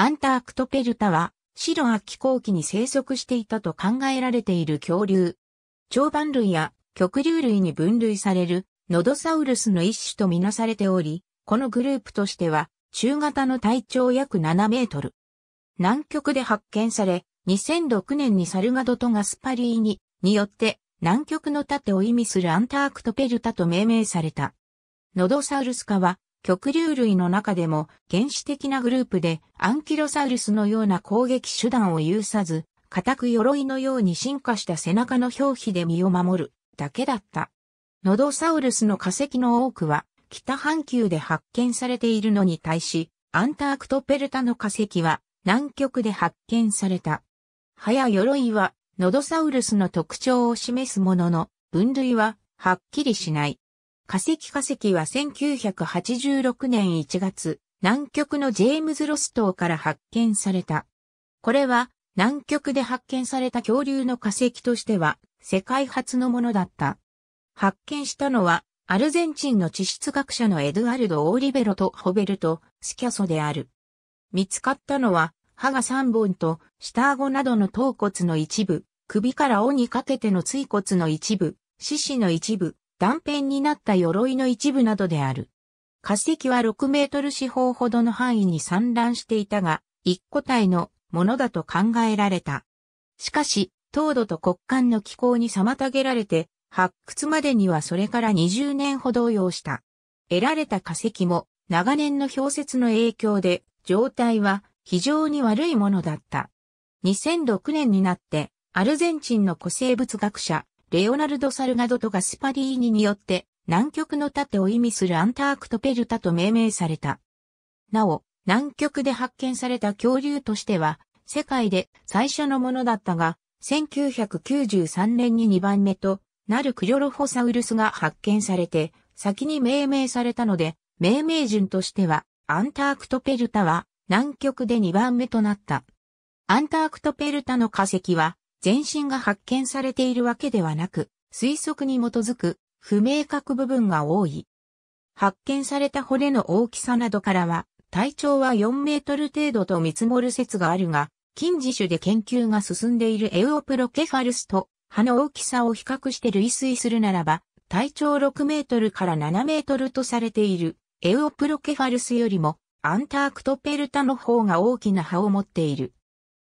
アンタークトペルタは、白亜紀後期に生息していたと考えられている恐竜。長板類や極竜類に分類されるノドサウルスの一種とみなされており、このグループとしては中型の体長約7メートル。南極で発見され、2006年にサルガドとガスパリーニによって南極の盾を意味するアンタークトペルタと命名された。ノドサウルス科は極竜類の中でも原始的なグループでアンキロサウルスのような攻撃手段を有さず、固く鎧のように進化した背中の表皮で身を守るだけだった。ノドサウルスの化石の多くは北半球で発見されているのに対し、アンタークトペルタの化石は南極で発見された。歯や鎧はノドサウルスの特徴を示すものの分類ははっきりしない。化石化石は1986年1月、南極のジェームズ・ロス島から発見された。これは南極で発見された恐竜の化石としては世界初のものだった。発見したのはアルゼンチンの地質学者のエドゥアルド・オーリベロとホベルト・スキャソである。見つかったのは歯が3本と下顎などの頭骨の一部、首から尾にかけての椎骨の一部、四肢の一部、断片になった鎧の一部などである。化石は6メートル四方ほどの範囲に散乱していたが、一個体のものだと考えられた。しかし、凍土と骨幹の気候に妨げられて、発掘までにはそれから20年ほど要した。得られた化石も長年の氷雪の影響で状態は非常に悪いものだった。2006年になってアルゼンチンの古生物学者レオナルド・サルガドとガスパディーニによって、南極の盾を意味するアンタークトペルタと命名された。なお、南極で発見された恐竜としては、世界で最初のものだったが、1993年に2番目となるクロロフォサウルスが発見されて、先に命名されたので、命名順としては、アンタークトペルタは南極で2番目となった。アンタークトペルタの化石は、全身が発見されているわけではなく、推測に基づく不明確部分が多い。発見された骨の大きさなどからは、体長は4メートル程度と見積もる説があるが、近似種で研究が進んでいるエウオプロケファルスと歯の大きさを比較して類推するならば、体長6メートルから7メートルとされているエウオプロケファルスよりもアンタークトペルタの方が大きな歯を持っている。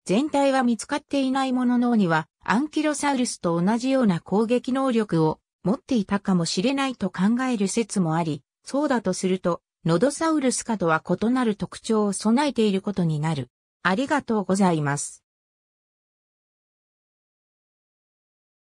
全体は見つかっていないもののには、アンキロサウルスと同じような攻撃能力を持っていたかもしれないと考える説もあり、そうだとすると、ノドサウルスかとは異なる特徴を備えていることになる。ありがとうございます。